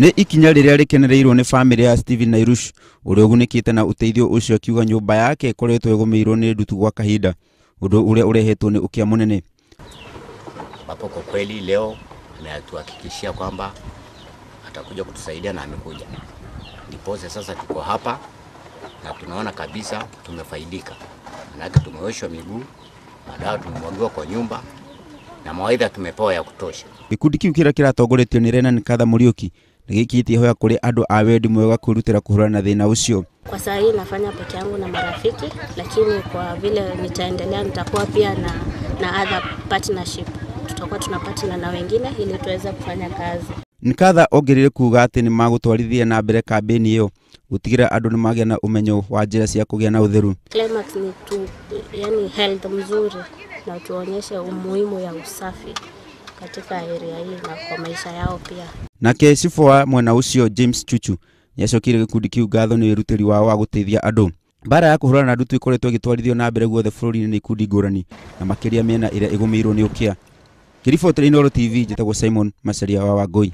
Ne ikinya rä rä a rä kenereirwo ya steven nairush å rä a na å teithio å cio akiuga nyå yake ĩkoretwo ĩgå mä irwo nä ndutu gwa kahinda å ndå å rä a å rehetwo nä å kia må nene ambapo kwa kweli leo ametuhakikishia kwamba atakuja kutusaidia na amekuja. Ndipoze sasa tuko hapa na tunaona kabisa tumefaidika, maanake tumeoshwa miguu, madawa tumemwagiwa kwa nyumba na mawaidha tumepewa ya kutosha. Gikundi kiu kira kiratongoretio ni Renan Katha Muriuki nä gä hoya kå rä andå a wendi mwega kwĩrutĩra kũhũrana na thĩna ũcio kwa saa hii nafanya peke yangu na marafiki lakini kwa vile nitaendelea nitakuwa pia na, na other partnership tutakuwa tunapatina na wengine ili tuweze kufanya kazi nikatha ongerire kuuga atä nä magåtwarithia na mbere kambeni ä yo gũtigĩra andũ nĩ magĩa na umenyo wa njĩra cia kũgĩa na ũtheru climax ni tu, yani health mzuri na tuonyeshe umuhimu ya usafi katika area hii na kwa maisha yao pia nake cibũ wa mwena ucio James Chuchu nĩacokire gĩkundi kĩu ngatho nĩ wĩrutĩri wao wa teithia andå mbara ya kũhũrana na ndutu gä twarithio na mbere guothe ri inĩ nä ikundi rani na makĩria mĩena ĩrĩa ĩgũmĩirwo kä ũkĩa kĩribotĩre Inooro TV tagwo Simon macaria wa Wangũi